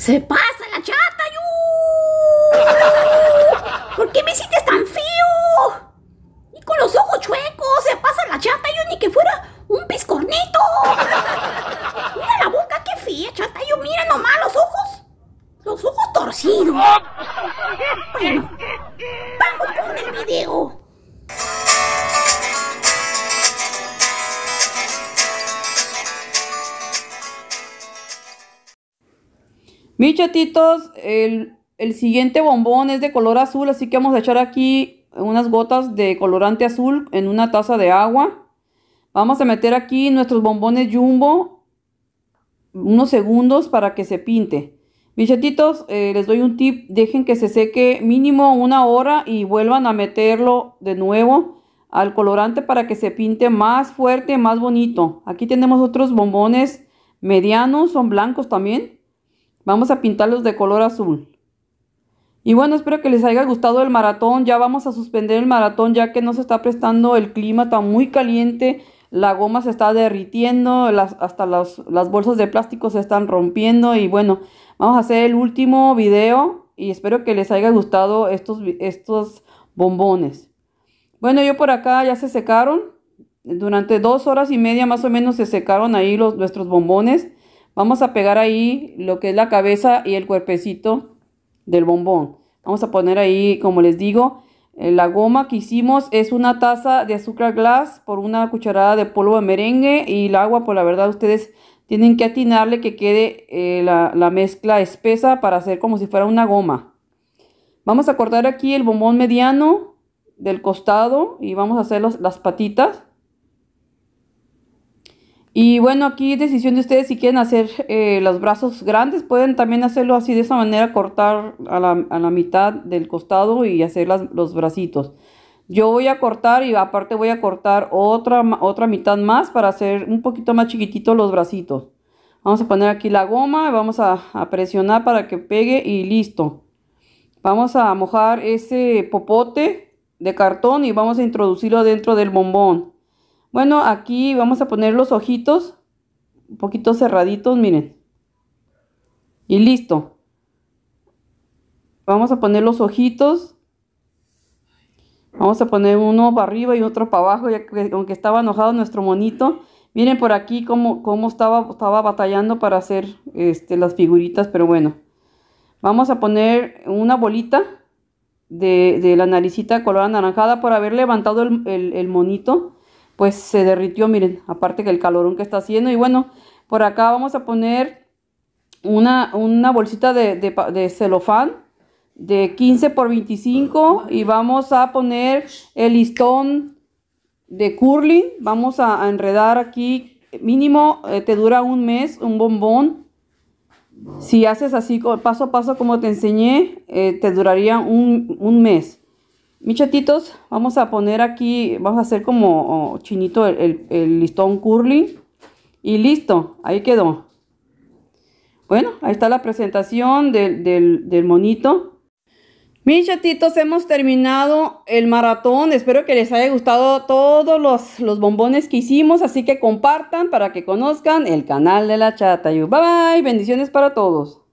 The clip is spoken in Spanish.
¡Se pasa la chata, yo! ¿Por qué me hiciste tan feo? Y con los ojos chuecos, se pasa la chata, yo ni que fuera un piscornito. Mira la boca, que fea, chata, yo mira nomás los ojos. Los ojos torcidos. Bueno, vamos con el video. Mis chatitos, el, siguiente bombón es de color azul, así que vamos a echar aquí unas gotas de colorante azul en una taza de agua. Vamos a meter aquí nuestros bombones jumbo unos segundos para que se pinte. Mis chatitos, eh, les doy un tip, dejen que se seque mínimo una hora y vuelvan a meterlo de nuevo al colorante para que se pinte más fuerte, más bonito. Aquí tenemos otros bombones medianos, son blancos también. Vamos a pintarlos de color azul. Y bueno, espero que les haya gustado el maratón. Ya vamos a suspender el maratón ya que no se está prestando el clima tan muy caliente. La goma se está derritiendo, las, hasta las, bolsas de plástico se están rompiendo. Y bueno, vamos a hacer el último video y espero que les haya gustado estos, estos bombones. Bueno, yo por acá ya se secaron. Durante dos horas y media más o menos se secaron ahí los, nuestros bombones. Vamos a pegar ahí lo que es la cabeza y el cuerpecito del bombón. Vamos a poner ahí, como les digo, eh, la goma que hicimos es una taza de azúcar glass por una cucharada de polvo de merengue y el agua, por pues, la verdad ustedes tienen que atinarle que quede eh, la, mezcla espesa para hacer como si fuera una goma. Vamos a cortar aquí el bombón mediano del costado y vamos a hacer las patitas. Y bueno, aquí decisión de ustedes si quieren hacer eh, los brazos grandes, pueden también hacerlo así de esa manera, cortar a la, mitad del costado y hacer los bracitos. Yo voy a cortar y aparte voy a cortar otra, otra mitad más para hacer un poquito más chiquitito los bracitos. Vamos a poner aquí la goma, vamos a presionar para que pegue y listo. Vamos a mojar ese popote de cartón y vamos a introducirlo dentro del bombón. Bueno, aquí vamos a poner los ojitos un poquito cerraditos, miren. Y listo. Vamos a poner los ojitos. Vamos a poner uno para arriba y otro para abajo, ya que aunque estaba enojado nuestro monito. Miren por aquí cómo, estaba, estaba batallando para hacer este, las figuritas, pero bueno. Vamos a poner una bolita de, la naricita color anaranjada por haber levantado el monito pues se derritió, miren, aparte que el calorón que está haciendo. Y bueno, por acá vamos a poner una, bolsita de, celofán de 15 por 25 y vamos a poner el listón de curling. Vamos a, enredar aquí, mínimo eh, te dura un mes, un bombón. Si haces así paso a paso como te enseñé, eh, te duraría un mes. Mis chatitos, vamos a poner aquí, vamos a hacer como oh, chinito el, listón curly. Y listo, ahí quedó. Bueno, ahí está la presentación del, monito. Mis chatitos, hemos terminado el maratón. Espero que les haya gustado todos los, los, bombones que hicimos. Así que compartan para que conozcan el canal de la Chata. Bye bye. Bendiciones para todos.